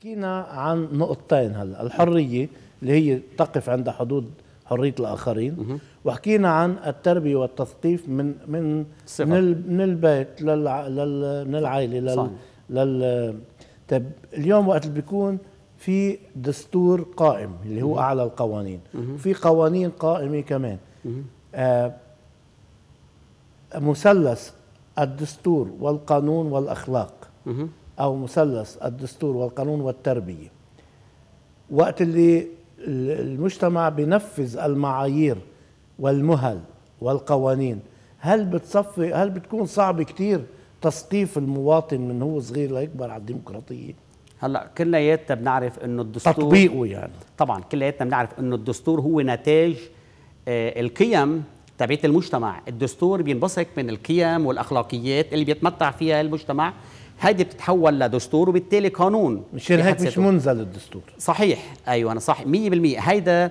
حكينا عن نقطتين هلا الحريه اللي هي تقف عند حدود حريه الاخرين وحكينا عن التربيه والتثقيف من من صفر. من البيت للع... لل... من العائله لل... لل طيب اليوم وقت اللي بيكون في دستور قائم اللي هو اعلى القوانين في قوانين قائمه كمان آه مثلث الدستور والقانون والاخلاق أو مثلث الدستور والقانون والتربية وقت اللي المجتمع بنفذ المعايير والمهل والقوانين هل بتصفي هل بتكون صعب كتير تثقيف المواطن من هو صغير ليكبر على الديمقراطيه هلا كلياتنا بنعرف انه الدستور تطبيقه يعني طبعا كلياتنا بنعرف انه الدستور هو نتاج آه، القيم تبعت المجتمع الدستور بينبثق من القيم والاخلاقيات اللي بيتمتع فيها المجتمع هيدي بتتحول لدستور وبالتالي قانون مشان هيك مش منزل الدستور صحيح ايوه انا صح 100% هيدا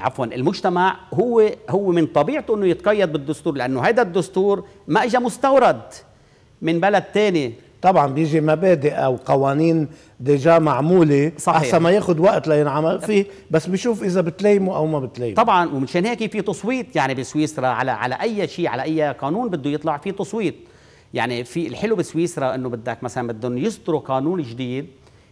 عفوا المجتمع هو هو من طبيعته انه يتقيد بالدستور لانه هيدا الدستور ما اجى مستورد من بلد ثاني طبعا بيجي مبادئ او قوانين ديجا معموله صحيح احسن ما ياخذ وقت لينعمل فيه بس بشوف اذا بتليمه او ما بتليمه طبعا ومشان هيك في تصويت يعني بسويسرا على على اي شيء على اي قانون بده يطلع في تصويت يعني في الحلو بسويسرا انه بدك مثلا بدهم يصدروا قانون جديد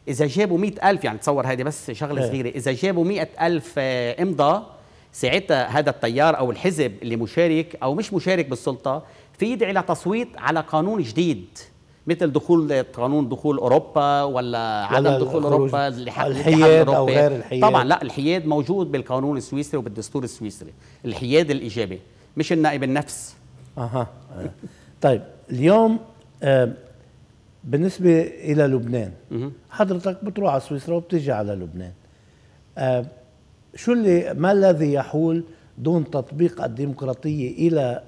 اذا جابوا مئة ألف يعني تصور هذه بس شغله إيه. صغيره اذا جابوا مئة ألف آه، امضاء ساعتها هذا التيار او الحزب اللي مشارك او مش مشارك بالسلطه في يدعي لتصويت على قانون جديد مثل دخول قانون دخول اوروبا ولا عدم دخول اوروبا الحياد او غير الحياد طبعا لا الحياد موجود بالقانون السويسري وبالدستور السويسري الحياد الايجابي مش النائب النفس اها طيب اليوم آه، بالنسبة إلى لبنان حضرتك بتروح على سويسرا وبتجي على لبنان آه، شو اللي ما الذي يحول دون تطبيق الديمقراطية إلى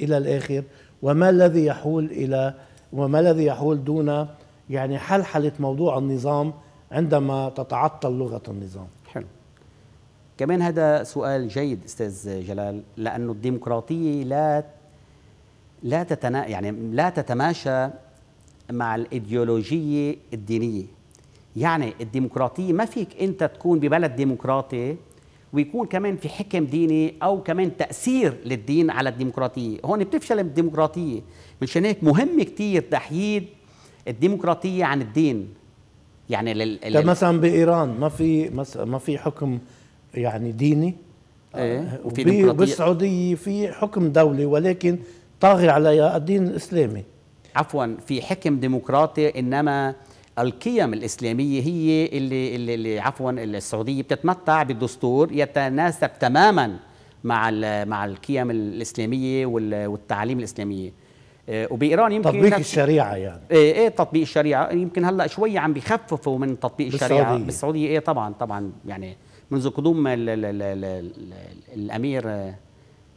إلى الآخر وما الذي يحول إلى وما الذي يحول دون يعني حلحلة موضوع النظام عندما تتعطل لغة النظام حلو كمان هذا سؤال جيد استاذ جلال لانه الديمقراطيه لا لا تتنا يعني لا تتماشى مع الايديولوجيه الدينيه يعني الديمقراطيه ما فيك انت تكون ببلد ديمقراطي ويكون كمان في حكم ديني او كمان تاثير للدين على الديمقراطيه هون بتفشل الديمقراطيه مشان هيك مهم كثير تحييد الديمقراطيه عن الدين يعني لل... لل... طيب، مثلا بايران ما في ما في حكم يعني ديني ايه آه، وفي ديمقراطية. بالسعوديه في حكم دولي ولكن طاغي على الدين الإسلامي عفوا في حكم ديمقراطي إنما القيم الإسلامية هي اللي, اللي, اللي عفوا السعودية بتتمتع بدستور يتناسب تماما مع مع القيم الإسلامية والتعاليم الإسلامية آه، وبايران يمكن تطبيق الشريعه يعني ايه ايه تطبيق الشريعه يمكن هلا شوي عم بخففوا من تطبيق الشريعه بالسعودية. بالسعوديه ايه طبعا طبعا يعني منذ قدوم الامير آه،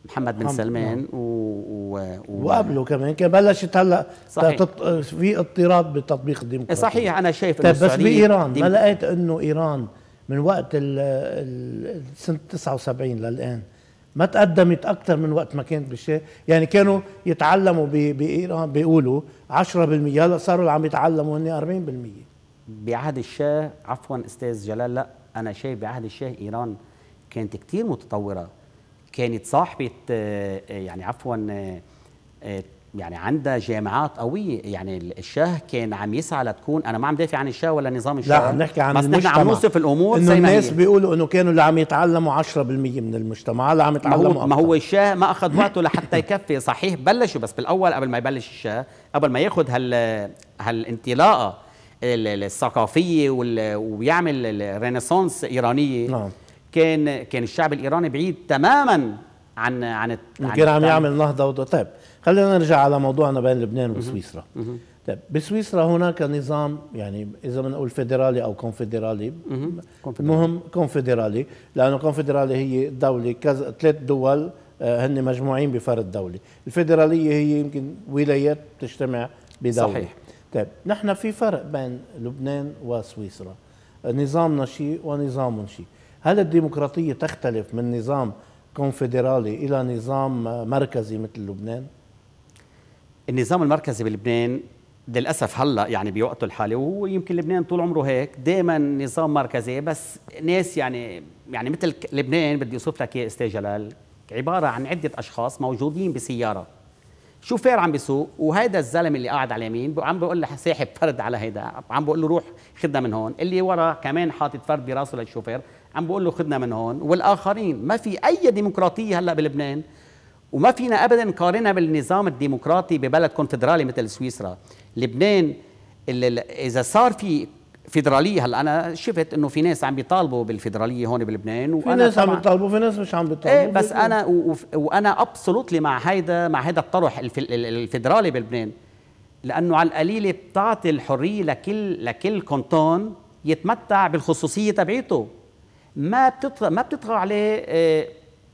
محمد بن سلمان و... و... و... وقبله كمان كان بلشت هلا صحيح. تط... في اضطراب بتطبيق الديمقراطيه إيه، صحيح انا شايف طيب بس بايران ما لقيت انه ايران من وقت ال... سنه 79 للان ما تقدمت اكثر من وقت ما كانت بالشيء يعني كانوا يتعلموا ب... بايران بيقولوا 10% هلا صاروا عم يتعلموا هن 40% بعهد الشاه عفوا استاذ جلال لا انا شايف بعهد الشاه ايران كانت كثير متطوره كانت صاحبه آه، آه، يعني عفوا آه، يعني عندها جامعات قويه يعني الشاه كان عم يسعى لتكون انا ما عم دافع عن الشاه ولا نظام الشاه لا عم نحكي عن بس نحن عم نوصف الامور انه الناس هي. بيقولوا انه كانوا اللي عم يتعلموا 10% من المجتمع اللي عم يتعلموا ما هو, ما هو الشاه ما اخذ وقته لحتى يكفي صحيح بلشوا بس بالاول قبل ما يبلش الشاه قبل ما ياخذ هال هالانطلاقه الثقافيه ويعمل رينيسانس ايرانيه نعم كان كان الشعب الايراني بعيد تماما عن عن كان عم يعمل نهضه وده. طيب خلينا نرجع على موضوعنا بين لبنان وسويسرا طيب بسويسرا هناك نظام يعني اذا بنقول فيدرالي او كونفدرالي المهم كونفدرالي لانه كونفدرالي هي دوله كذا ثلاث دول آه، هن مجموعين بفرد دولي الفيدراليه هي يمكن ولايات تجتمع بدوله صحيح طيب نحن في فرق بين لبنان وسويسرا نظامنا شيء ونظامهم شيء هل الديمقراطية تختلف من نظام كونفدرالي إلى نظام مركزي مثل لبنان؟ النظام المركزي بلبنان للاسف هلا يعني بوقته الحالي وهو يمكن لبنان طول عمره هيك دائما نظام مركزي بس ناس يعني يعني مثل لبنان بدي اوصف لك اياه استاذ جلال عباره عن عده اشخاص موجودين بسياره شوفير عم بيسوق وهيدا الزلم اللي قاعد على اليمين عم بقول له ساحب فرد على هيدا عم بقول له روح خدنا من هون اللي ورا كمان حاطط فرد براسه للشوفير عم بقول له خدنا من هون والاخرين ما في اي ديمقراطيه هلا بلبنان وما فينا ابدا نقارنها بالنظام الديمقراطي ببلد كونفدرالي مثل سويسرا لبنان اذا صار في فيدرالية هلا أنا شفت إنه في ناس عم بيطالبوا بالفيدرالية هون بلبنان وأنا في ناس عم بيطالبوا في ناس مش عم بيطالبوا إيه بس أنا وأنا أبسولوتلي مع هيدا مع هيدا الطرح الفيدرالي بلبنان لأنه على القليلة بتعطي الحرية لكل لكل كونتون يتمتع بالخصوصية تبعيته ما بتطغى ما بتطغى عليه آه،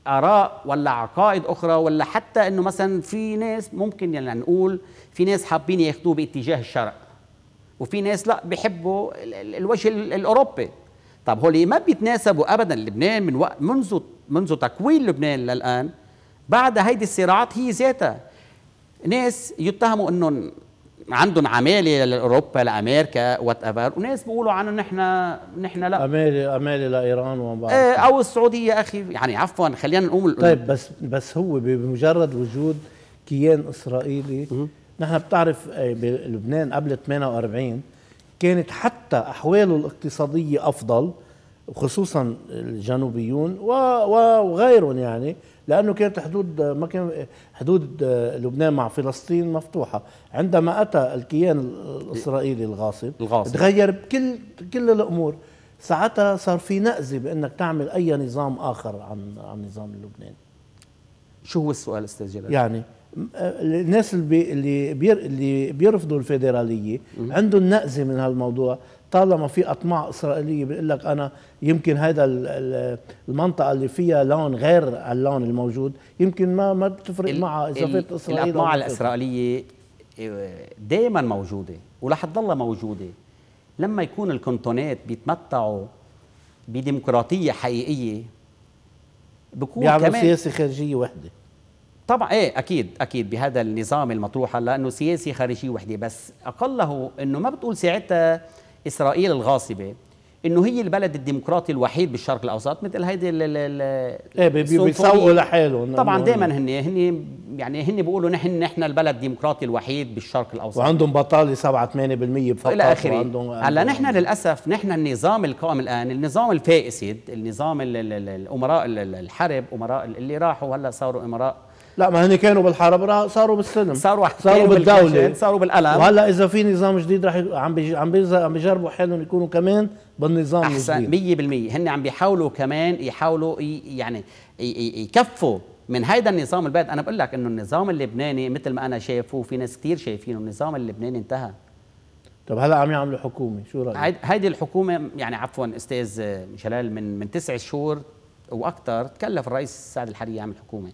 اراء ولا عقائد اخرى ولا حتى انه مثلا في ناس ممكن يعني نقول في ناس حابين ياخذوه باتجاه الشرق وفي ناس لا بيحبوا الوجه الاوروبي طب هولي ما بيتناسبوا ابدا لبنان من وقت منذ منذ تكوين لبنان للان بعد هيدي الصراعات هي ذاتها ناس يتهموا انهم عندهم عماله لاوروبا لامريكا وات ايفر وناس بيقولوا عنه نحن نحن لا عماله عماله لايران وما إيه او السعوديه اخي يعني عفوا خلينا نقول طيب بس بس هو بمجرد وجود كيان اسرائيلي نحن بتعرف إيه، بلبنان قبل 48 كانت حتى احواله الاقتصاديه افضل وخصوصا الجنوبيون وغيرهم يعني لانه كانت حدود ما كان حدود لبنان مع فلسطين مفتوحه عندما اتى الكيان الاسرائيلي الغاصب, الغاصب. تغير بكل كل الامور ساعتها صار في نأزة بانك تعمل اي نظام اخر عن عن نظام لبنان شو هو السؤال استاذ جلال يعني الناس اللي بي اللي اللي بيرفضوا الفيدراليه عندهم نأزه من هالموضوع طالما في اطماع اسرائيليه بيقول لك انا يمكن هذا المنطقه اللي فيها لون غير اللون الموجود يمكن ما ما بتفرق معها اذا في اسرائيل الاطماع الاسرائيليه آه، دائما موجوده ورح تضلها موجوده لما يكون الكنتونات بيتمتعوا بديمقراطيه حقيقيه بكون بيعملوا كمان سياسه خارجيه وحده طبعا ايه اكيد اكيد بهذا النظام المطروح هلا انه سياسي خارجي وحده بس اقله انه ما بتقول ساعتها اسرائيل الغاصبه انه هي البلد الديمقراطي الوحيد بالشرق الاوسط مثل هيدي ال ايه لحالهم طبعا دائما هن هن يعني هن بيقولوا نحن نحن البلد الديمقراطي الوحيد بالشرق الاوسط وعندهم بطاله 7 8% بفقط الى اخره هلا نحن للاسف نحن النظام القائم الان النظام الفاسد النظام الامراء الحرب امراء اللي راحوا هلا صاروا امراء لا ما هن كانوا بالحرب صاروا بالسلم صاروا صاروا بالدوله صاروا بالقلم وهلا اذا في نظام جديد رح عم بيج... عم بيج... عم بيجربوا حالهم يكونوا كمان بالنظام احسن الجديد 100% هن عم بيحاولوا كمان يحاولوا ي... يعني ي... يكفوا من هيدا النظام البعد انا بقول لك انه النظام اللبناني مثل ما انا شايفه وفي ناس كثير شايفينه النظام اللبناني انتهى طب هلا عم يعملوا حكومه شو رايك هيدي الحكومه يعني عفوا استاذ جلال من من تسع شهور واكثر تكلف الرئيس سعد الحريري يعمل حكومه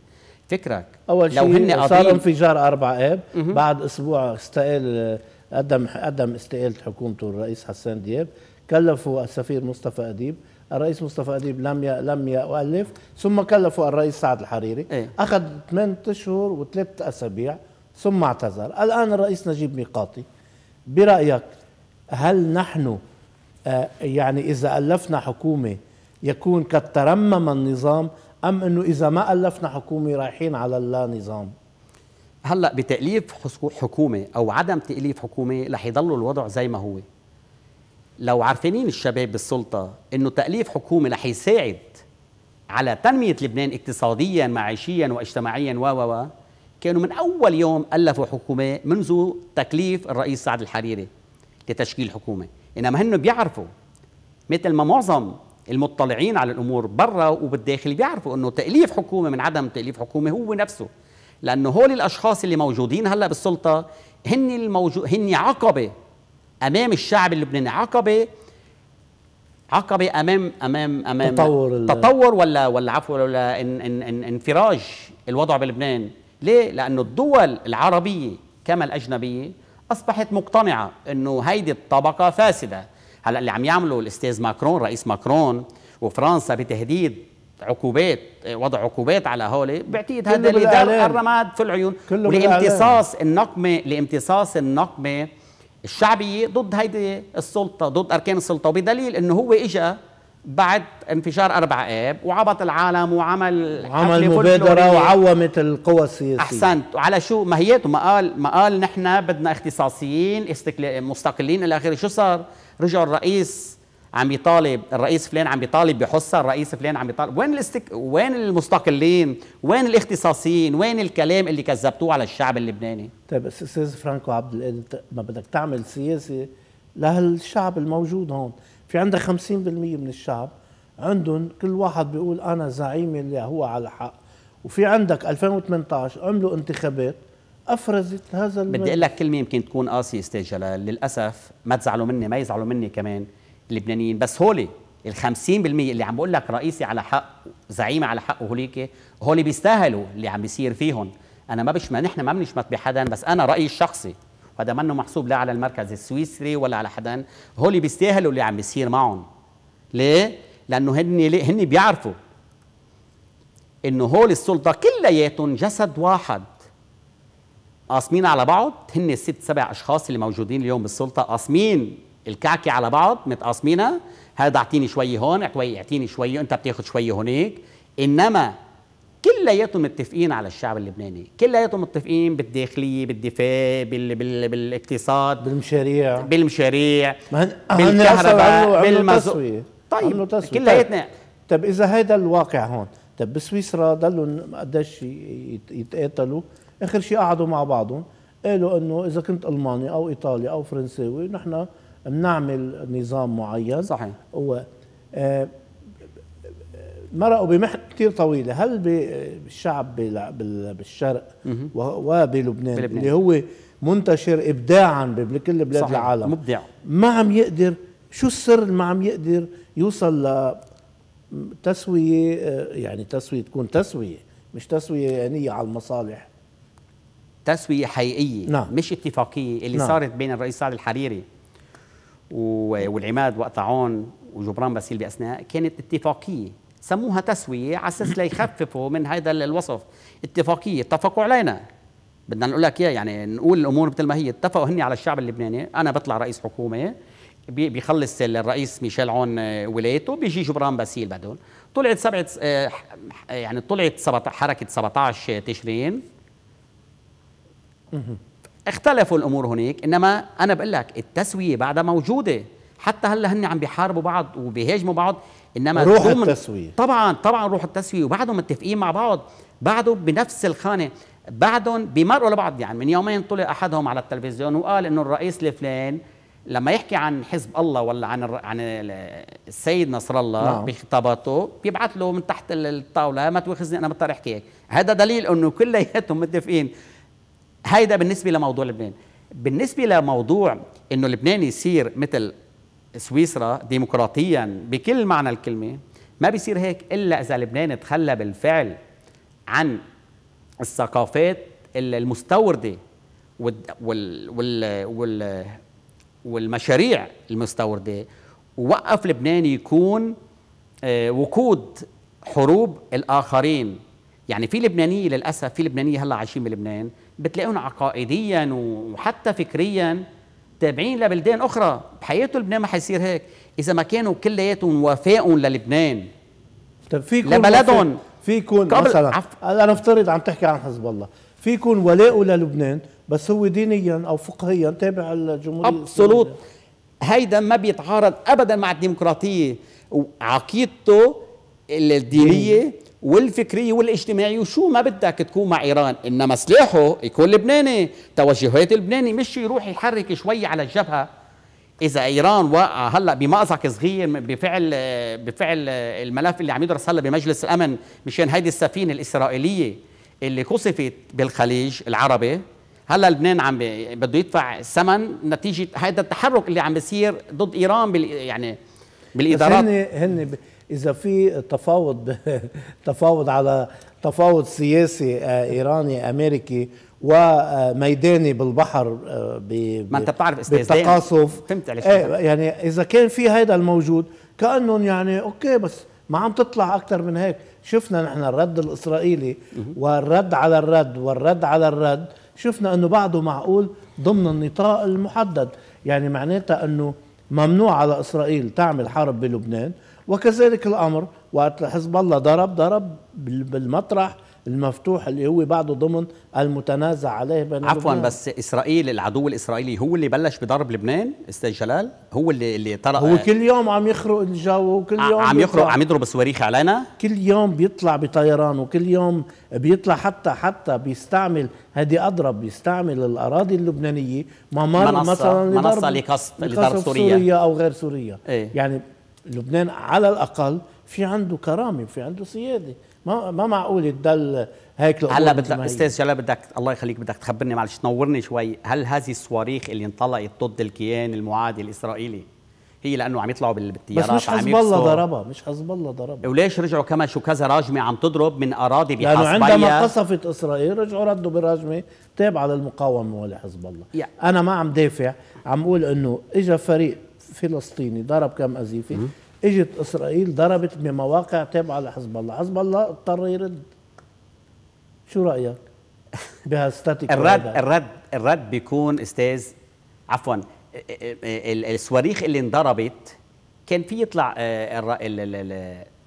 فكرك اول لو شيء هن صار انفجار اربع اب بعد اسبوع استقال قدم قدم استقاله حكومته الرئيس حسان دياب كلفوا السفير مصطفى اديب الرئيس مصطفى اديب لم ي... لم يؤلف ثم كلفوا الرئيس سعد الحريري ايه؟ اخذ 8 اشهر وثلاث اسابيع ثم اعتذر الان الرئيس نجيب ميقاتي برايك هل نحن آه يعني اذا الفنا حكومه يكون قد ترمم النظام ام انه اذا ما الفنا حكومه رايحين على اللا نظام هلا بتاليف حكومه او عدم تاليف حكومه رح يضل الوضع زي ما هو لو عارفين الشباب بالسلطه انه تاليف حكومه رح يساعد على تنميه لبنان اقتصاديا معيشيا واجتماعيا و و كانوا من اول يوم الفوا حكومه منذ تكليف الرئيس سعد الحريري لتشكيل حكومه انما هن بيعرفوا مثل ما معظم المطلعين على الامور برا وبالداخل بيعرفوا انه تاليف حكومه من عدم تاليف حكومه هو نفسه لانه هول الاشخاص اللي موجودين هلا بالسلطه هن الموجود هن عقبه امام الشعب اللبناني عقبه عقبه امام امام امام تطور تطور ولا ولا عفوا ولا إن إن إن انفراج الوضع بلبنان ليه لانه الدول العربيه كما الاجنبيه اصبحت مقتنعه انه هيدي الطبقه فاسده هلا اللي عم يعمله الاستاذ ماكرون رئيس ماكرون وفرنسا بتهديد عقوبات آه، وضع عقوبات على هول بعتقد هذا اللي دار الرماد في العيون ولامتصاص النقمه لامتصاص النقمه الشعبيه ضد هيدي السلطه ضد اركان السلطه وبدليل انه هو اجى بعد انفجار أربع آب وعبط العالم وعمل عمل مبادرة وعومت القوى السياسية أحسنت وعلى شو ماهيته ما قال ما قال نحن بدنا اختصاصيين مستقلين إلى آخره شو صار؟ رجع الرئيس عم يطالب الرئيس فلان عم يطالب بحصه الرئيس فلان عم يطالب وين الاستك... وين المستقلين وين الاختصاصيين وين الكلام اللي كذبتوه على الشعب اللبناني طيب استاذ فرانكو عبد انت ما بدك تعمل سياسه لهالشعب الموجود هون في عندك 50% من الشعب عندهم كل واحد بيقول انا زعيمي اللي هو على حق وفي عندك 2018 عملوا انتخابات افرزت هذا بدي اقول لك كلمه يمكن تكون قاسيه استاذ جلال للاسف ما تزعلوا مني ما يزعلوا مني كمان اللبنانيين بس هولي ال 50% اللي عم بقول لك رئيسي على حق زعيم على حق هوليك هولي بيستاهلوا اللي عم بيصير فيهم انا ما بشمع نحن ما بنشمت بحدا بس انا رايي الشخصي وهذا منه محسوب لا على المركز السويسري ولا على حدا هولي بيستاهلوا اللي عم بيصير معهم ليه لانه هن هن بيعرفوا انه هول السلطه كلياتهم جسد واحد قاسمين على بعض هن الست سبع اشخاص اللي موجودين اليوم بالسلطه قاسمين الكعكه على بعض متقاسمينها هذا اعطيني شويه هون اعطيني شويه انت بتاخذ شويه هونيك انما كلياتهم متفقين على الشعب اللبناني كلياتهم متفقين بالداخليه بالدفاع بال... بال... بالاقتصاد بالمشاريع بالمشاريع بالكهرباء بالمز... طيب كلياتنا طيب،, طيب اذا هيدا الواقع هون طب بسويسرا ضلوا قديش يتقاتلوا اخر شيء قعدوا مع بعضهم قالوا انه اذا كنت الماني او ايطالي او فرنساوي نحن بنعمل نظام معين صحيح هو آه، مرقوا بمحنه كثير طويله هل بالشعب بالشرق وبلبنان اللي هو منتشر ابداعا بكل بلاد صحيح. العالم مبدع ما عم يقدر شو السر اللي ما عم يقدر يوصل لتسويه آه، يعني تسويه تكون تسويه مش تسويه يعني على المصالح تسوية حقيقية نعم. مش اتفاقية اللي نعم. صارت بين الرئيس سعد الحريري والعماد وقتها عون وجبران باسيل بأثناء كانت اتفاقية سموها تسوية على أساس ليخففوا من هذا الوصف اتفاقية اتفقوا علينا بدنا نقول لك اياه يعني نقول الامور مثل ما هي اتفقوا هني على الشعب اللبناني انا بطلع رئيس حكومه بيخلص الرئيس ميشيل عون آه، ولايته بيجي جبران باسيل بعدهم طلعت سبعه آه، يعني طلعت حركه 17 تشرين اختلفوا الامور هناك انما انا بقول لك التسويه بعدها موجوده حتى هلا هن عم بيحاربوا بعض وبيهاجموا بعض انما روح التسويه طبعا طبعا روح التسويه وبعدهم متفقين مع بعض بعدهم بنفس الخانه بعدهم بيمرقوا لبعض يعني من يومين طلع احدهم على التلفزيون وقال انه الرئيس لفلان لما يحكي عن حزب الله ولا عن عن السيد نصر الله نعم. بخطاباته بيبعث له من تحت الطاوله ما توخذني انا بضطر احكي هذا دليل انه كلياتهم متفقين هيدا بالنسبه لموضوع لبنان بالنسبه لموضوع انه لبنان يصير مثل سويسرا ديمقراطيا بكل معنى الكلمه ما بيصير هيك الا اذا لبنان تخلى بالفعل عن الثقافات المستورده وال وال وال والمشاريع المستورده ووقف لبنان يكون آه، وقود حروب الاخرين يعني في لبنانيه للاسف في لبنانيه هلا عايشين بلبنان بتلاقيهم عقائديا وحتى فكريا تابعين لبلدان اخرى بحياته لبنان ما حيصير هيك اذا ما كانوا كلياتهم وفاء للبنان طيب في لبلدهم في يكون مثلا عف... انا افترض عم تحكي عن حزب الله في يكون ولاؤه للبنان بس هو دينيا او فقهيا تابع للجمهوريه ابسولوت هيدا ما بيتعارض ابدا مع الديمقراطيه وعقيدته الدينيه والفكري والاجتماعي وشو ما بدك تكون مع ايران انما سلاحه يكون لبناني توجهات لبناني مش يروح يحرك شوي على الجبهه اذا ايران واقعه هلا بمأزق صغير بفعل بفعل الملف اللي عم يدرس هلا بمجلس الامن مشان هيدي السفينه الاسرائيليه اللي قصفت بالخليج العربي هلا لبنان عم بده يدفع ثمن نتيجه هذا التحرك اللي عم بيصير ضد ايران بال يعني بالادارات هن هن اذا في تفاوض تفاوض على تفاوض سياسي آه، ايراني امريكي وميداني بالبحر آه، ب ما انت بتعرف استاذ بالتقاصف فهمت ايه يعني اذا كان في هيدا الموجود كانهم يعني اوكي بس ما عم تطلع اكثر من هيك شفنا نحن الرد الاسرائيلي والرد على الرد والرد على الرد شفنا انه بعده معقول ضمن النطاق المحدد يعني معناتها انه ممنوع على اسرائيل تعمل حرب بلبنان وكذلك الامر وقت حزب الله ضرب ضرب بالمطرح المفتوح اللي هو بعده ضمن المتنازع عليه بين عفوا لبنان. بس اسرائيل العدو الاسرائيلي هو اللي بلش بضرب لبنان استاذ جلال هو اللي اللي طرق هو كل يوم عم يخرق الجو وكل يوم عم يخرق عم يضرب صواريخ علينا كل يوم بيطلع بطيران وكل يوم بيطلع حتى حتى بيستعمل هذه اضرب بيستعمل الاراضي اللبنانيه ممر منصة مثلا منصه لقصف لضرب سوريا سوريا او غير سوريا ايه؟ يعني لبنان على الاقل في عنده كرامه وفي عنده سياده ما ما معقول تضل هيك هلا بدك استاذ جلال بدك الله يخليك بدك تخبرني معلش تنورني شوي هل هذه الصواريخ اللي انطلقت ضد الكيان المعادي الاسرائيلي هي لانه عم يطلعوا بالتيارات بس مش حزب الله ضربها مش حزب الله ضربها وليش رجعوا كما شو كذا راجمه عم تضرب من اراضي بحسبيا لانه عندما قصفت اسرائيل رجعوا ردوا براجمه تابعه للمقاومه ولحزب الله انا ما عم دافع عم اقول انه اجى فريق فلسطيني ضرب كم قذيفه اجت اسرائيل ضربت بمواقع تابعه لحزب الله حزب الله اضطر يرد شو رايك بهالستاتيك الرد الرد الرد بيكون استاذ عفوا الصواريخ اللي انضربت كان في يطلع آه،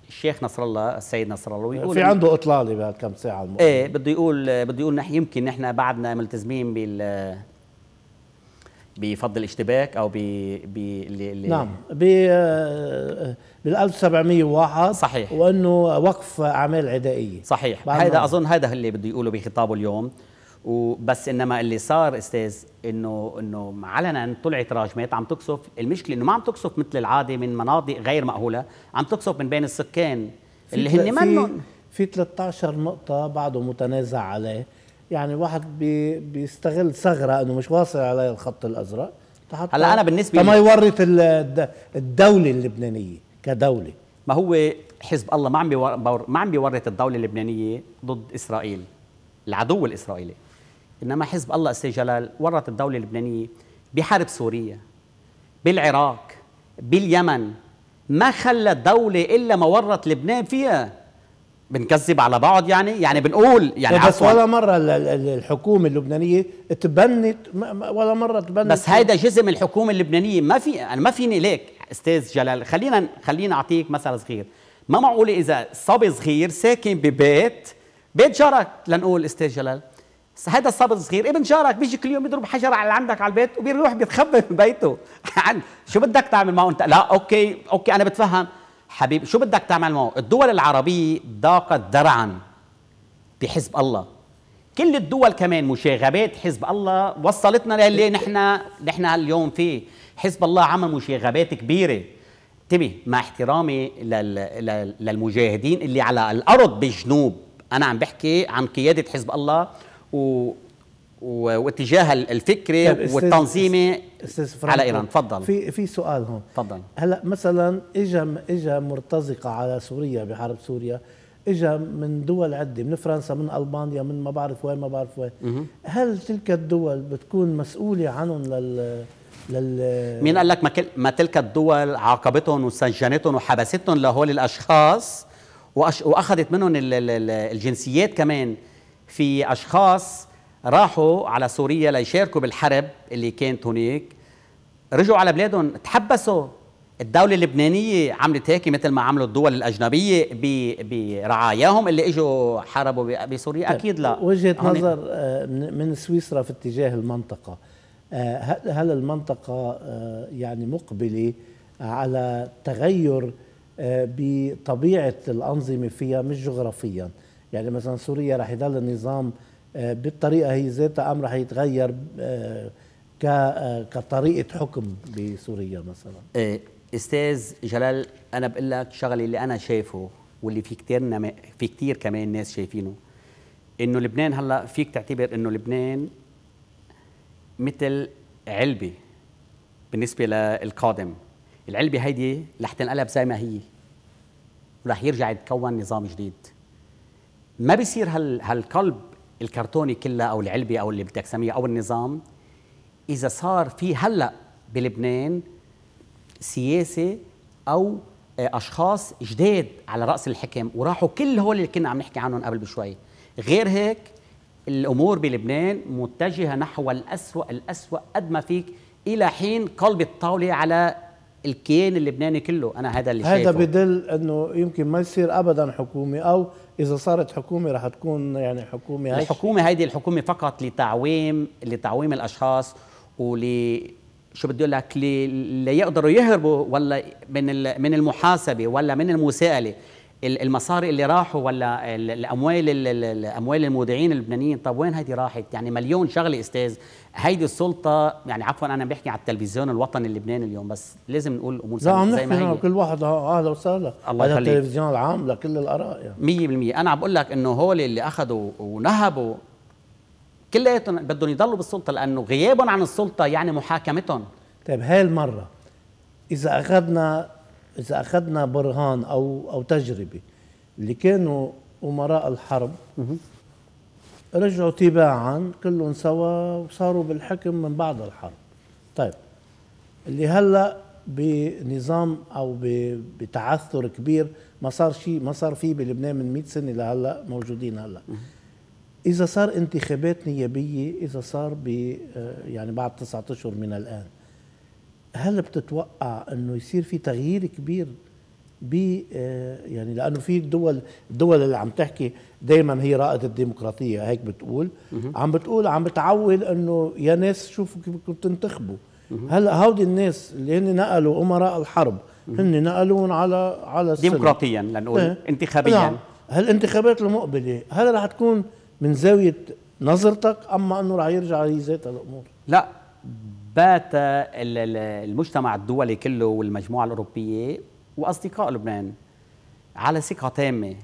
الشيخ نصر الله السيد نصر الله ويقول في عنده اطلاله بعد كم ساعه ايه بده يقول بده يقول نحن يمكن نحن بعدنا ملتزمين بال بفض الاشتباك او ب ب نعم ب آه، بال 1701 صحيح وانه وقف اعمال عدائيه صحيح هذا اظن هذا اللي بده يقوله بخطابه اليوم وبس انما اللي صار استاذ انه انه علنا طلعت راجمات عم تقصف المشكله انه ما عم تقصف مثل العاده من مناطق غير مأهوله عم تقصف من بين السكان اللي هن منهم في 13 نقطه بعده متنازع عليه يعني واحد بي بيستغل ثغره انه مش واصل على الخط الازرق هلا انا بالنسبه ما يورط الدوله اللبنانيه كدوله ما هو حزب الله ما عم ما عم بيورط الدوله اللبنانيه ضد اسرائيل العدو الاسرائيلي انما حزب الله السيد جلال ورط الدوله اللبنانيه بحرب سوريا بالعراق باليمن ما خلى الدوله الا ما ورط لبنان فيها بنكذب على بعض يعني يعني بنقول يعني بس ولا مره الحكومه اللبنانيه تبنت ولا مره تبنت بس هيدا جزء من الحكومه اللبنانيه ما في انا ما فيني ليك استاذ جلال خلينا خلينا اعطيك مثل صغير ما معقول اذا صبي صغير ساكن ببيت بيت جارك لنقول استاذ جلال هذا الصبي الصغير ابن جارك بيجي كل يوم بيضرب حجر على عندك على البيت وبيروح بيتخبى ببيته شو بدك تعمل معه انت لا اوكي اوكي انا بتفهم حبيب شو بدك تعمل معه الدول العربية ضاقت ذرعا بحزب الله كل الدول كمان مشاغبات حزب الله وصلتنا للي نحن نحن اليوم فيه حزب الله عمل مشاغبات كبيره انتبه مع احترامي للمجاهدين اللي على الارض بالجنوب انا عم بحكي عن قياده حزب الله و واتجاهها الفكري طيب، والتنظيمي على ايران تفضل في في سؤال هون تفضل هلا مثلا اجى اجى مرتزقه على سوريا بحرب سوريا اجى من دول عده من فرنسا من المانيا من ما بعرف وين ما بعرف وين هل تلك الدول بتكون مسؤوله عنهم لل لل مين قال لك ما, كل... ما تلك الدول عاقبتهم وسجنتهم وحبستهم لهول الاشخاص وأش... واخذت منهم الجنسيات كمان في اشخاص راحوا على سوريا ليشاركوا بالحرب اللي كانت هناك رجعوا على بلادهم تحبسوا الدولة اللبنانية عملت هيك مثل ما عملوا الدول الأجنبية برعاياهم اللي إجوا حاربوا بسوريا طيب، أكيد لا وجهة نظر آه، من سويسرا في اتجاه المنطقة آه، هل المنطقة آه، يعني مقبلة على تغير بطبيعة الأنظمة فيها مش جغرافيا يعني مثلا سوريا رح يضل النظام بالطريقه هي ذاتها رح يتغير آه، آه، كطريقه حكم بسوريا مثلا إيه، استاذ جلال انا بقول لك شغله اللي انا شايفه واللي في كثير نم... في كثير كمان ناس شايفينه انه لبنان هلا فيك تعتبر انه لبنان مثل علبه بالنسبه للقادم العلبه هيدي رح تنقلب زي ما هي ورح يرجع يتكون نظام جديد ما بيصير هال هالقلب الكرتونه كلها او العلبه او اللي بدك تسميها او النظام اذا صار في هلا بلبنان سياسه او آه، اشخاص جداد على راس الحكم وراحوا كل هول اللي كنا عم نحكي عنهم قبل بشوي غير هيك الامور بلبنان متجهه نحو الاسوا الاسوا قد ما فيك الى حين قلب الطاوله على الكيان اللبناني كله انا هذا اللي هذا بدل انه يمكن ما يصير ابدا حكومه او اذا صارت حكومه رح تكون يعني حكومه هاي الحكومه هيدي الحكومه فقط لتعويم لتعويم الاشخاص ول شو بدي اقول لك ليقدروا يهربوا ولا من من المحاسبه ولا من المساءله المصاري اللي راحوا ولا الاموال الاموال المودعين اللبنانيين طب وين هيدي راحت يعني مليون شغله استاذ هيدي السلطه يعني عفوا انا بحكي على التلفزيون الوطني اللبناني اليوم بس لازم نقول الامور لا عم نحكي كل واحد اهلا وسهلا الله هذا التلفزيون العام لكل الاراء يعني 100% انا عم بقول لك انه هول اللي اخذوا ونهبوا كلياتهم بدهم يضلوا بالسلطه لانه غيابهم عن السلطه يعني محاكمتهم طيب هاي المره اذا اخذنا اذا اخذنا برهان او او تجربه اللي كانوا امراء الحرب رجعوا تباعا كلهم سوا وصاروا بالحكم من بعد الحرب طيب اللي هلا بنظام او بتعثر كبير ما صار شيء ما صار فيه بلبنان من 100 سنه لهلا موجودين هلا اذا صار انتخابات نيابيه اذا صار ب آه، يعني بعد تسعة اشهر من الان هل بتتوقع انه يصير في تغيير كبير ب آه، يعني لانه في دول الدول اللي عم تحكي دائما هي رائده الديمقراطيه هيك بتقول عم بتقول عم بتعول انه يا ناس شوفوا كيف بدكم تنتخبوا هلا هودي الناس اللي هن نقلوا امراء الحرب هن نقلون على على السلم. ديمقراطيا لنقول اه. انتخابيا نعم. هالانتخابات المقبله هل رح تكون من زاويه نظرتك اما انه رح يرجع ذات الامور لا بات المجتمع الدولي كله والمجموعه الاوروبيه واصدقاء لبنان على ثقه تامه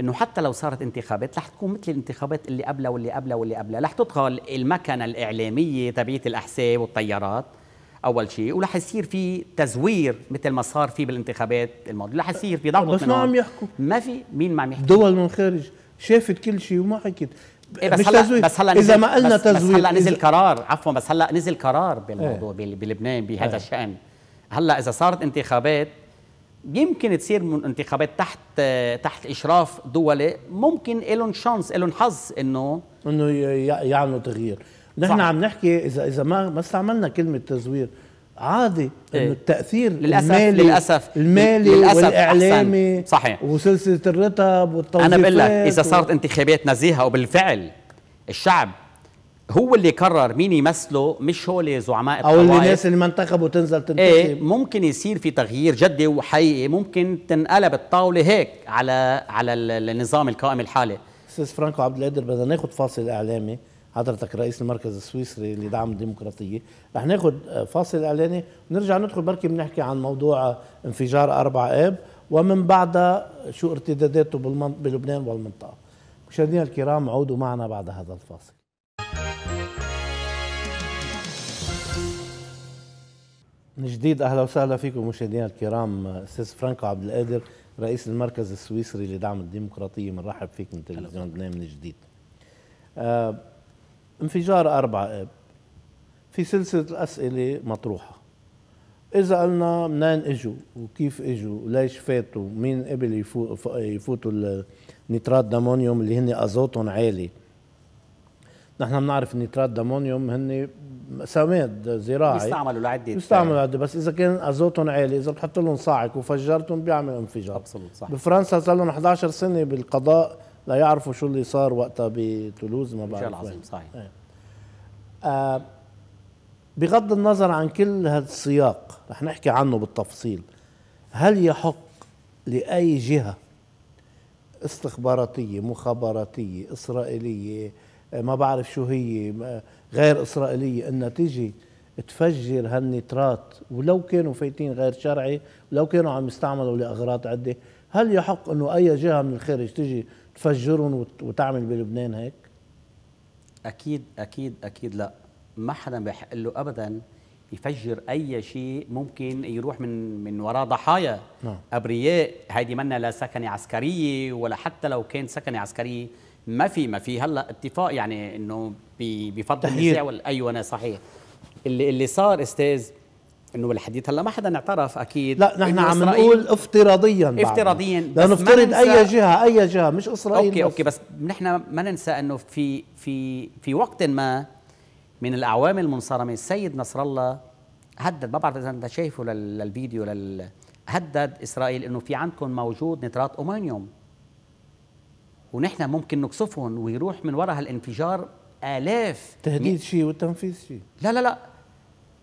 انه حتى لو صارت انتخابات رح تكون مثل الانتخابات اللي قبلها واللي قبلها واللي قبلها رح تدخل المكنه الاعلاميه تبعيه الاحساب والتيارات اول شيء ورح يصير في تزوير مثل ما صار في بالانتخابات الماضيه رح يصير في ضغط بس ما عم يحكوا ما في مين ما عم يحكي دول من خارج شافت كل شيء وما حكيت إيه بس مش هلا تزوير. بس هلا نزل اذا ما قلنا تزوير بس هلا نزل قرار عفوا بس هلا نزل قرار بالموضوع ايه. بلبنان بهذا ايه. الشان هلا اذا صارت انتخابات يمكن تصير من انتخابات تحت تحت اشراف دولي ممكن لهم شانس لهم حظ انه انه يعملوا تغيير نحن عم نحكي اذا اذا ما ما استعملنا كلمه تزوير عادي انه إيه. التاثير للاسف المالي للاسف المالي للأسف والاعلامي صحيح وسلسله الرتب والتوظيفات انا بقول لك اذا صارت انتخابات نزيهه وبالفعل الشعب هو اللي قرر مين يمثله مش هو زعماء الطوائف او الناس اللي ما انتخبوا تنزل تنتخب ايه ممكن يصير في تغيير جدي وحقيقي ممكن تنقلب الطاوله هيك على على النظام القائم الحالي استاذ فرانكو عبد القادر بدنا ناخذ فاصل اعلامي حضرتك رئيس المركز السويسري لدعم الديمقراطيه رح ناخذ آه، فاصل اعلاني ونرجع ندخل بركي بنحكي عن موضوع آه، انفجار 4 اب ومن بعدها شو ارتداداته بلبنان والمنطقه مشاهدينا الكرام عودوا معنا بعد هذا الفاصل من جديد اهلا وسهلا فيكم مشاهدينا الكرام استاذ فرانكو عبد القادر رئيس المركز السويسري لدعم الديمقراطيه بنرحب فيك من تلفزيون لبنان من جديد. آه انفجار أربعة آب آه، في سلسلة أسئلة مطروحة إذا قلنا منين إجوا وكيف إجوا وليش فاتوا مين قبل يفوتوا النيترات دامونيوم اللي هن أزوتهم عالي نحن بنعرف النيترات دامونيوم هن سماد زراعي بيستعملوا لعده بيستعملوا لعده بس اذا كان ازوتهم عالي اذا بتحط لهم صاعق وفجرتهم بيعمل انفجار صح بفرنسا صار لهم 11 سنه بالقضاء ليعرفوا شو اللي صار وقتها بتولوز ما بعرف العظيم صحيح إيه. آه بغض النظر عن كل هذا السياق رح نحكي عنه بالتفصيل هل يحق لاي جهه استخباراتيه مخابراتيه اسرائيليه ما بعرف شو هي غير إسرائيلية أنها تيجي تفجر هالنترات ولو كانوا فايتين غير شرعي ولو كانوا عم يستعملوا لأغراض عدة هل يحق أنه أي جهة من الخارج تيجي تفجرهم وتعمل بلبنان هيك؟ أكيد أكيد أكيد لا ما حدا بيحق له أبداً يفجر اي شيء ممكن يروح من من وراء ضحايا نعم. ابرياء هيدي منا لا سكنه عسكريه ولا حتى لو كان سكنه عسكريه ما في ما في هلا اتفاق يعني انه بفضل النساء ولا ايوه انا صحيح اللي اللي صار استاذ انه بالحديث هلا ما حدا اعترف اكيد لا نحن عم نقول افتراضيا افتراضيا بس نفترض اي جهه اي جهه مش اسرائيل اوكي بس. اوكي بس نحن ما ننسى انه في في في وقت ما من الاعوام المنصرمه السيد نصر الله هدد ما بعرف اذا انت شايفه للفيديو لل هدد اسرائيل انه في عندكم موجود نترات امونيوم ونحن ممكن نقصفهم ويروح من وراء هالانفجار آلاف تهديد شيء وتنفيذ شيء لا لا لا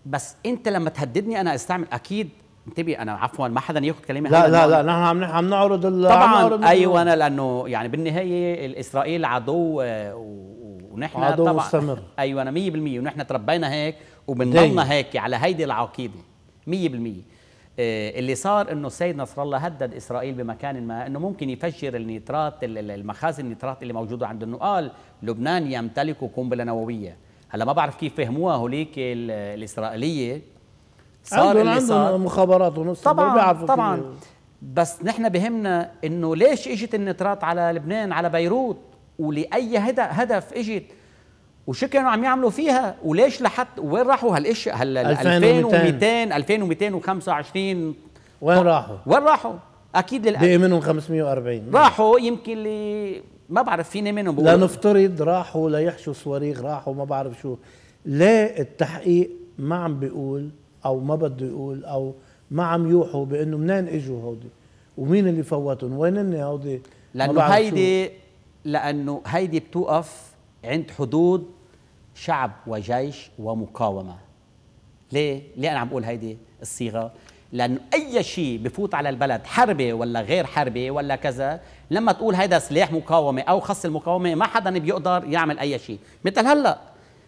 بس أنت لما تهددني أنا استعمل أكيد انتبه انا عفوا ما حدا ياخذ كلامي لا لا لا نحن عم عم نعرض طبعا ايوه انا لانه يعني بالنهايه الاسرائيل عدو آه، ونحن عدو طبعا مستمر ايوه انا 100% ونحن تربينا هيك وبنضلنا هيك على هيدي العقيده 100% آه، اللي صار انه السيد نصر الله هدد اسرائيل بمكان ما انه ممكن يفجر النيترات المخازن النيترات اللي موجوده عند انه قال لبنان يمتلك قنبله نوويه هلا ما بعرف كيف فهموها هوليك الاسرائيليه صار عندهم اللي صار عندهم مخابرات ونص طبعا طبعا بس نحن بهمنا انه ليش اجت النترات على لبنان على بيروت ولاي هدف اجت وشو كانوا عم يعملوا فيها وليش لحد وين راحوا هالاشياء هال 2200 2225 وين راحوا؟ وين راحوا؟ اكيد للاسف بقي منهم 540 راحوا يمكن اللي ما بعرف فيني منهم بقول لنفترض راحوا ليحشوا صواريخ راحوا ما بعرف شو ليه التحقيق ما عم بيقول او ما بده يقول او ما عم يوحوا بانه منين اجوا هودي ومين اللي فوتهم وين هن هودي لانه هيدي لانه هيدي بتوقف عند حدود شعب وجيش ومقاومة ليه؟ ليه أنا عم بقول هيدي الصيغة؟ لأنه أي شيء بفوت على البلد حربة ولا غير حربة ولا كذا لما تقول هيدا سلاح مقاومة أو خص المقاومة ما حدا بيقدر يعمل أي شيء مثل هلأ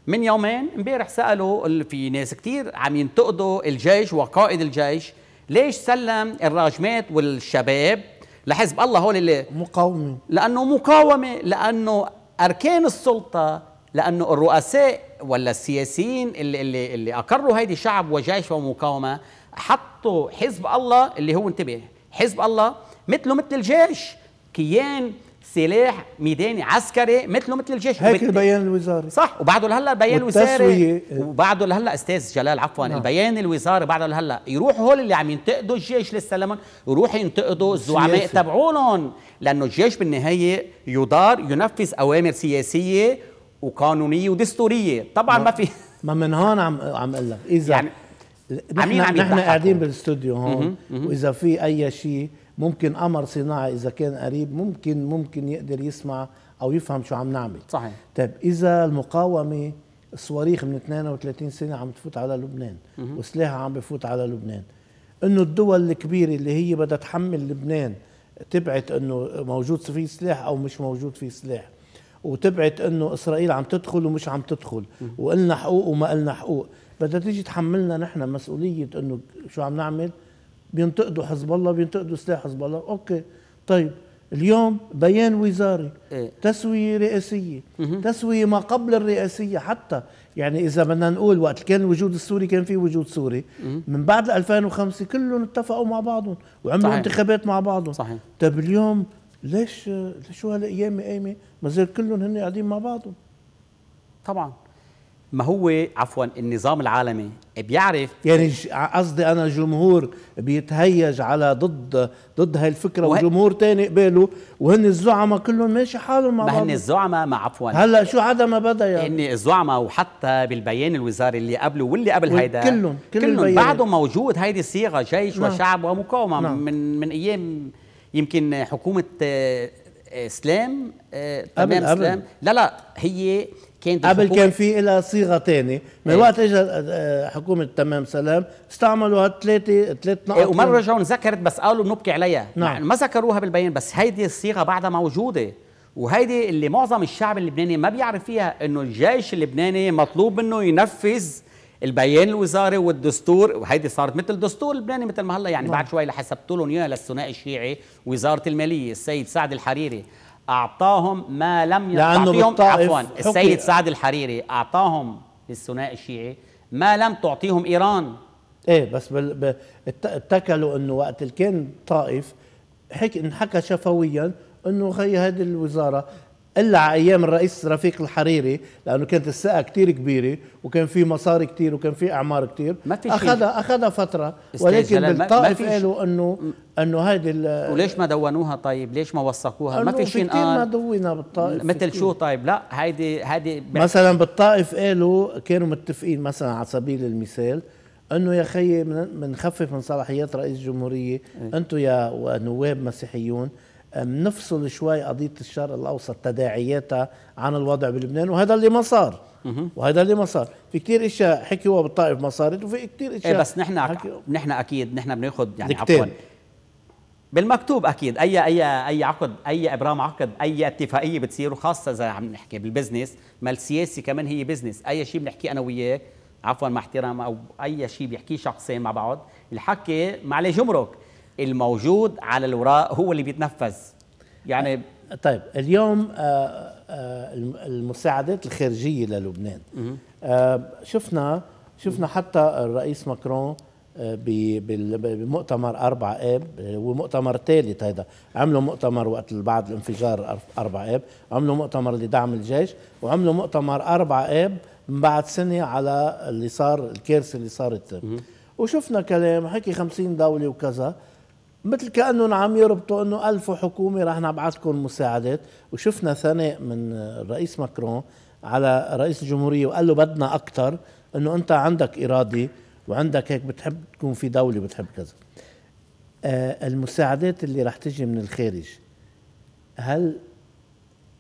من يومين امبارح سألوا في ناس كتير عم ينتقدوا الجيش وقائد الجيش ليش سلم الراجمات والشباب لحزب الله هول اللي مقاومة لأنه مقاومة لأنه أركان السلطة لأنه الرؤساء ولا السياسيين اللي, اللي, اللي أقروا هيدي شعب وجيش ومقاومة حطوا حزب الله اللي هو انتبه حزب الله مثله مثل الجيش كيان سلاح ميداني عسكري مثله مثل الجيش هيك وبت... البيان الوزاري صح وبعده لهلا البيان الوزاري وبعده لهلا استاذ جلال عفوا نعم. البيان الوزاري بعده لهلا يروحوا هول اللي عم ينتقدوا الجيش لسه يروحوا ينتقدوا الزعماء تبعولهم لانه الجيش بالنهايه يدار ينفذ اوامر سياسيه وقانونيه ودستوريه طبعا ما, نعم. ما في ما من هون عم عم اقول لك اذا يعني نحن, عم نحن قاعدين بالاستوديو هون واذا في اي شيء ممكن قمر صناعي اذا كان قريب ممكن ممكن يقدر يسمع او يفهم شو عم نعمل صحيح طيب اذا المقاومه صواريخ من 32 سنه عم تفوت على لبنان وسلاحها عم بفوت على لبنان انه الدول الكبيره اللي هي بدها تحمل لبنان تبعت انه موجود فيه سلاح او مش موجود فيه سلاح وتبعت انه اسرائيل عم تدخل ومش عم تدخل وقلنا حقوق وما قلنا حقوق بدها تيجي تحملنا نحن مسؤوليه انه شو عم نعمل بينتقدوا حزب الله بينتقدوا سلاح حزب الله اوكي طيب اليوم بيان وزاري إيه؟ تسوية رئاسية تسوية ما قبل الرئاسية حتى يعني إذا بدنا نقول وقت كان الوجود السوري كان في وجود سوري من بعد 2005 كلهم اتفقوا مع بعضهم وعملوا صحيح. انتخابات مع بعضهم صحيح طيب اليوم ليش شو هالقيامة قايمة ما زال كلهم هن قاعدين مع بعضهم طبعا ما هو عفوا النظام العالمي بيعرف يعني قصدي انا جمهور بيتهيج على ضد ضد هاي الفكره وه... وجمهور تاني قباله وهن الزعماء كلهم ماشي حالهم مع ما هن الزعماء ما عفوا هلا شو عدا ما بدا يعني هن الزعماء وحتى بالبيان الوزاري اللي قبله واللي قبل هيدا كلهم كلهم بعده موجود هيدي الصيغه جيش نعم. وشعب ومقاومه نعم. من من ايام يمكن حكومه آه، اسلام آه، تمام اسلام لا لا هي كانت قبل كان في لها صيغه ثانيه من إيه. وقت اجى آه، حكومه تمام سلام استعملوا هالثلاثه ثلاث نقط وما إيه، ومره رجعوا ذكرت بس قالوا بنبكي عليها نعم. ما ذكروها بالبيان بس هيدي الصيغه بعدها موجوده وهيدي اللي معظم الشعب اللبناني ما بيعرف فيها انه الجيش اللبناني مطلوب منه ينفذ البيان الوزاري والدستور وهيدي صارت مثل دستور لبناني مثل ما هلا يعني نعم. بعد شوي لحسبتولن اياها للثنائي الشيعي وزاره الماليه السيد سعد الحريري اعطاهم ما لم يعطيهم عفوا السيد سعد الحريري اعطاهم للثنائي الشيعي ما لم تعطيهم ايران ايه بس بل ب... اتكلوا انه وقت كان طائف حكي انحكى شفويا انه خي هذه الوزاره الا على ايام الرئيس رفيق الحريري لانه كانت الساقه كثير كبيره وكان في مصاري كثير وكان في اعمار كثير ما في اخذها اخذها فتره ولكن بالطائف قالوا انه انه هيدي وليش ما دونوها طيب ليش ما وثقوها ما في شيء كثير ما دونا بالطائف مثل شو طيب لا هيدي هيدي مثلا بالطائف قالوا كانوا متفقين مثلا على سبيل المثال انه يا خيي بنخفف من, من صلاحيات رئيس الجمهوريه إيه. انتم يا نواب مسيحيون نفصل شوي قضية الشرق الأوسط تداعياتها عن الوضع بلبنان وهذا اللي ما صار وهذا اللي ما صار في كثير اشياء حكيوها بالطائف ما صارت وفي كثير إيه، اشياء ايه بس نحن نحن اكيد نحن بناخذ يعني عفوا بالمكتوب اكيد اي اي اي عقد اي ابرام عقد اي اتفاقيه بتصير وخاصه اذا عم نحكي بالبزنس ما السياسه كمان هي بزنس اي شيء بنحكيه انا وياك عفوا مع احترام او اي شيء بيحكيه شخصين مع بعض الحكي معلي جمرك الموجود على الوراء هو اللي بيتنفذ يعني طيب اليوم آه، آه، المساعدات الخارجية للبنان آه، شفنا شفنا حتى الرئيس ماكرون بمؤتمر أربعة آب ومؤتمر ثالث هيدا عملوا مؤتمر وقت بعد الانفجار أربعة آب عملوا مؤتمر لدعم الجيش وعملوا مؤتمر أربعة آب من بعد سنة على اللي صار الكارثة اللي صارت وشفنا كلام حكي خمسين دولة وكذا مثل كانهم عم يربطوا انه ألف حكومه رح نبعثكم مساعدات وشفنا ثناء من الرئيس ماكرون على رئيس الجمهوريه وقال له بدنا اكثر انه انت عندك اراده وعندك هيك بتحب تكون في دوله بتحب كذا آه المساعدات اللي رح تجي من الخارج هل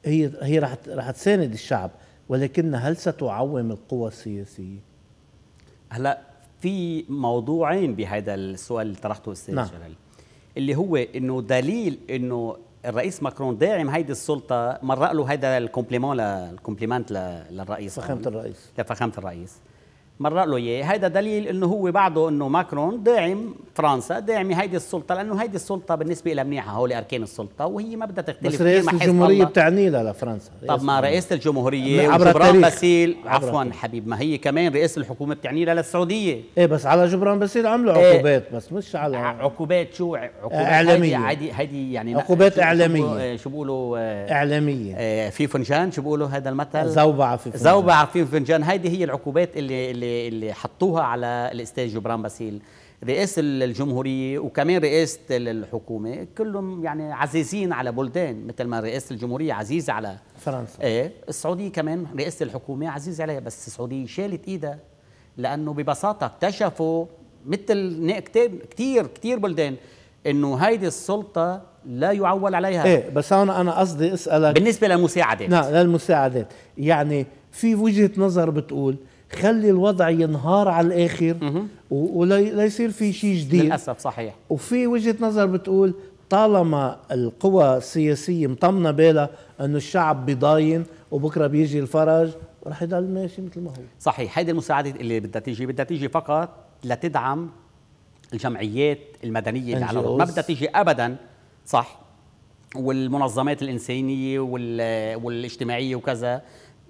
هي هي رح رح تساند الشعب ولكن هل ستعوم القوى السياسيه؟ هلا في موضوعين بهذا السؤال اللي طرحته استاذ نعم. جلال اللي هو انه دليل انه الرئيس ماكرون داعم هيدي السلطه مرق له هذا الكومبليمون للكومبليمنت للرئيس فخامه الرئيس لفخامه الرئيس مرق له اياه هيدا دليل انه هو بعده انه ماكرون داعم فرنسا داعم هيدي السلطه لانه هيدي السلطه بالنسبه لها منيحه هول اركان السلطه وهي ما بدها تختلف بس رئيس الجمهوريه بتعني لها لفرنسا طب ما رئيسة الجمهوريه عبر جبران باسيل عفوا حبيب ما هي كمان رئيس الحكومه بتعني لها للسعوديه ايه بس على جبران باسيل عملوا إيه عقوبات بس مش على عقوبات شو عقوبات اعلاميه هيدي هيدي يعني عقوبات اعلاميه آه، شو بيقولوا آه، اعلاميه آه، في فنجان شو بيقولوا هذا المثل زوبعه في فنجان زوبعه في فنجان هيدي هي العقوبات اللي اللي اللي حطوها على الاستاذ جبران باسيل رئاسه الجمهوريه وكمان رئاسه الحكومه كلهم يعني عزيزين على بلدان مثل ما رئاسه الجمهوريه عزيزه على فرنسا ايه السعوديه كمان رئاسه الحكومه عزيزه عليها بس السعوديه شالت ايدها لانه ببساطه اكتشفوا مثل كثير كثير بلدان انه هيدي السلطه لا يعول عليها ايه بس انا انا قصدي اسالك بالنسبه للمساعدات نعم للمساعدات يعني في وجهه نظر بتقول خلي الوضع ينهار على الاخر ولا يصير في شيء جديد للاسف صحيح وفي وجهه نظر بتقول طالما القوى السياسيه مطمنه بالها انه الشعب بيضاين وبكره بيجي الفرج رح يضل ماشي مثل ما هو صحيح هيدي المساعدات اللي بدها تيجي بدها تيجي فقط لتدعم الجمعيات المدنيه اللي على ما بدها تيجي ابدا صح والمنظمات الانسانيه والاجتماعيه وكذا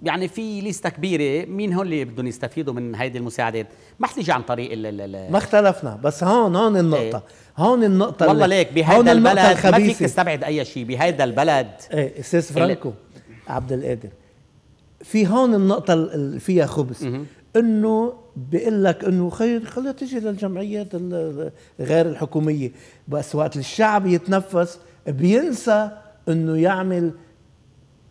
يعني في ليسته كبيره مين هون اللي بدهم يستفيدوا من هيدي المساعدات ما حتيجي عن طريق ال ال ما اختلفنا بس هون هون النقطه ايه؟ هون النقطه والله ليك بهيدا البلد ما فيك تستبعد اي شيء بهيدا البلد ايه استاذ فرانكو عبد القادر في هون النقطه اللي فيها خبز انه بيقول لك انه خير خليها تيجي للجمعيات غير الحكوميه بس وقت الشعب يتنفس بينسى انه يعمل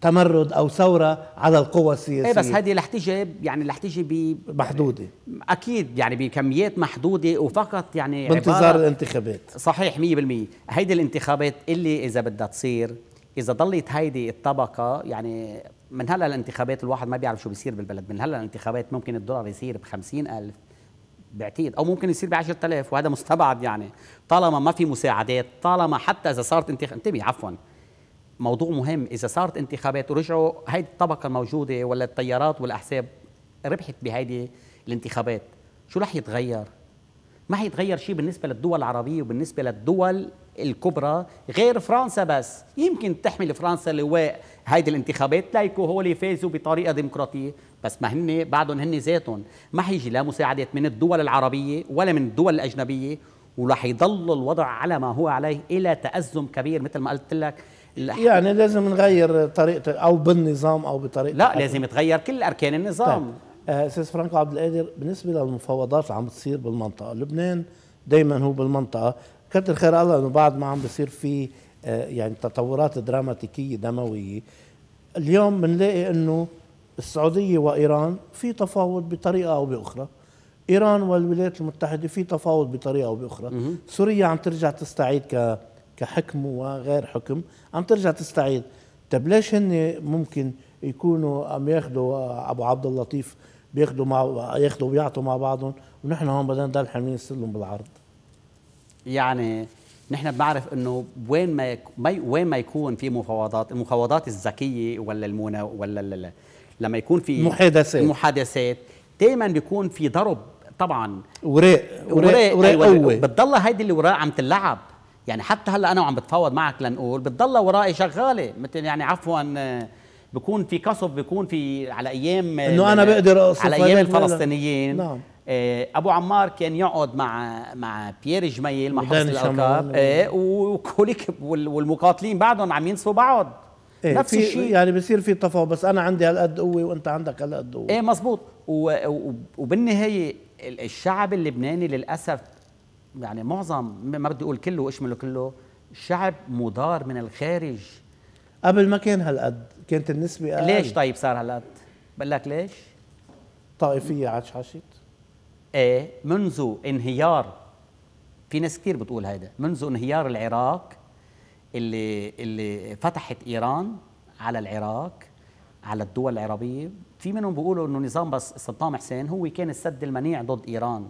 تمرد او ثوره على القوى السياسيه ايه بس هذه رح تيجي يعني رح تيجي محدوده اكيد يعني بكميات محدوده وفقط يعني بانتظار الانتخابات صحيح 100% هيدي الانتخابات اللي اذا بدها تصير اذا ضلت هيدي الطبقه يعني من هلا الانتخابات الواحد ما بيعرف شو بيصير بالبلد من هلا الانتخابات ممكن الدولار يصير ب 50000 بعتقد او ممكن يصير ب 10000 وهذا مستبعد يعني طالما ما في مساعدات طالما حتى اذا صارت انتخابات انتبه عفوا موضوع مهم اذا صارت انتخابات ورجعوا هيدي الطبقه الموجوده ولا التيارات والاحزاب ربحت بهيدي الانتخابات شو رح يتغير ما حيتغير شيء بالنسبه للدول العربيه وبالنسبه للدول الكبرى غير فرنسا بس يمكن تحمل فرنسا لواء هيدي الانتخابات ليكو هو اللي فازوا بطريقه ديمقراطيه بس ما هن بعدهم هن ذاتهم ما حيجي لا مساعدات من الدول العربيه ولا من الدول الاجنبيه ورح يضل الوضع على ما هو عليه الى تازم كبير مثل ما قلت لك يعني لازم نغير طريقه او بالنظام او بطريقه لا لازم يتغير كل اركان النظام طيب. آه، استاذ فرانكو عبد القادر بالنسبه للمفاوضات اللي عم بتصير بالمنطقه لبنان دائما هو بالمنطقه كتر خير الله انه بعد ما عم بصير في آه، يعني تطورات دراماتيكيه دمويه اليوم بنلاقي انه السعوديه وايران في تفاوض بطريقه او باخرى ايران والولايات المتحده في تفاوض بطريقه او باخرى سوريا عم ترجع تستعيد ك كحكم وغير حكم عم ترجع تستعيد طب ليش هن ممكن يكونوا عم ياخذوا ابو عبد اللطيف بياخذوا مع ياخذوا ويعطوا مع بعضهم ونحن هون بدنا نضل حاملين السلم بالعرض يعني نحن بنعرف انه وين ما, يك... وين ما يكون في مفاوضات المفاوضات الذكيه ولا المونة ولا ال... لما يكون في محادثات محادثات دائما بيكون في ضرب طبعا وراء وراء وراء, وراء, أيوة، وراء هيدي الوراء عم تلعب يعني حتى هلا انا وعم بتفاوض معك لنقول بتضلها ورائي شغاله مثل يعني عفوا بكون في قصف بكون في على ايام انه انا آه، بقدر اقصف على ايام الفلسطينيين نعم آه، ابو عمار كان يقعد مع مع بيير جميل مع حصن الالقاب ايه وكوليك والمقاتلين بعدهم عم ينسوا بعض إيه نفس الشيء يعني بصير في تفاوض بس انا عندي هالقد قوه وانت عندك هالقد قوه ايه مزبوط وبالنهايه الشعب اللبناني للاسف يعني معظم ما بدي اقول كله واشمله كله شعب مضار من الخارج قبل ما كان هالقد كانت النسبة أقل ليش طيب صار هالقد؟ بقول لك ليش؟ طائفية عشعشت ايه منذ انهيار في ناس كثير بتقول هيدا منذ انهيار العراق اللي اللي فتحت ايران على العراق على الدول العربية في منهم بيقولوا انه نظام بس صدام حسين هو كان السد المنيع ضد ايران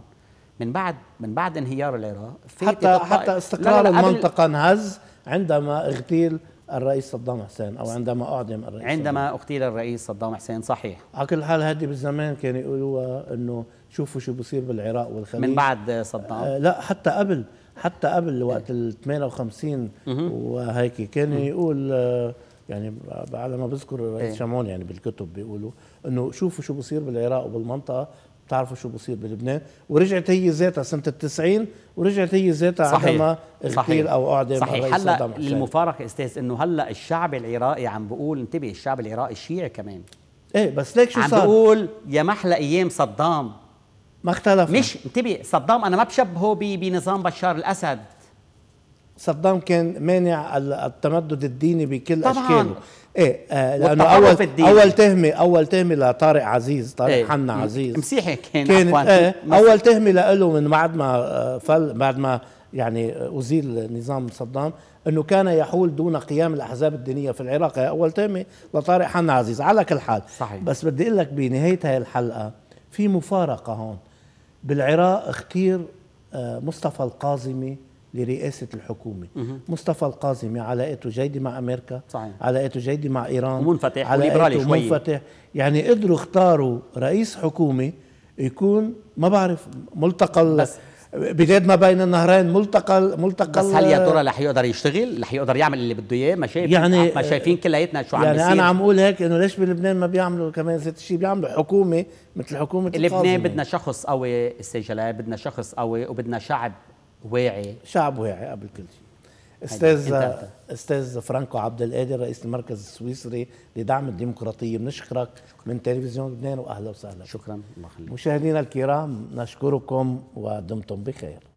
من بعد من بعد انهيار العراق في حتى حتى استقرار المنطقه انهز عندما اغتيل الرئيس صدام حسين او عندما اعدم الرئيس عندما صدام. اغتيل الرئيس صدام حسين صحيح على كل حال هذه بالزمان كانوا يقولوها انه شوفوا شو بصير بالعراق والخليج من بعد صدام آه لا حتى قبل حتى قبل وقت ال 58 وهيك كان يقول آه يعني على ما بذكر الرئيس إيه. شمعون يعني بالكتب بيقولوا انه شوفوا شو بصير بالعراق وبالمنطقه بتعرفوا شو بصير بلبنان ورجعت هي ذاتها سنة التسعين ورجعت هي ذاتها صحيح. عندما صحيح. أو اعدم صحيح هلا المفارقة أستاذ إنه هلا الشعب العراقي عم بقول انتبه الشعب العراقي الشيعي كمان ايه بس ليك شو عم صار؟ عم بقول يا محلى أيام صدام ما اختلف مش انتبه صدام أنا ما بشبهه بنظام بشار الأسد صدام كان مانع التمدد الديني بكل طبعاً. أشكاله ايه آه لانه اول اول تهمه اول تهمه لطارق عزيز طارق ايه حنا عزيز مسيحي كان كانت ايه اول تهمه له من بعد ما آه، فل بعد ما يعني ازيل نظام صدام انه كان يحول دون قيام الاحزاب الدينيه في العراق هي اول تهمه لطارق حنا عزيز على كل حال صحيح. بس بدي اقول لك بنهايه هاي الحلقه في مفارقه هون بالعراق اختير آه، مصطفى القازمي لرئاسه الحكومه مصطفى القاسمي علاقاته جيده مع امريكا صحيح. علاقاته جيده مع ايران ومنفتح وليبرالي شوي منفتح يعني قدروا اختاروا رئيس حكومه يكون ما بعرف ملتقى بس بداية ما بين النهرين ملتقى ملتقى بس هل يا ترى رح يقدر يشتغل؟ رح يقدر يعمل اللي بده اياه؟ ما شايف يعني ما شايفين كلياتنا شو عم يعني انا عم اقول هيك انه ليش بلبنان ما بيعملوا كمان ذات الشيء بيعملوا حكومه مثل حكومه لبنان بدنا شخص قوي استاذ جلال بدنا شخص قوي وبدنا شعب واعي شعب واعي قبل كل شيء استاذ استاذ فرانكو عبد القادر رئيس المركز السويسري لدعم الديمقراطيه بنشكرك من تلفزيون لبنان واهلا وسهلا شكرا الله يخليك مشاهدينا الكرام نشكركم ودمتم بخير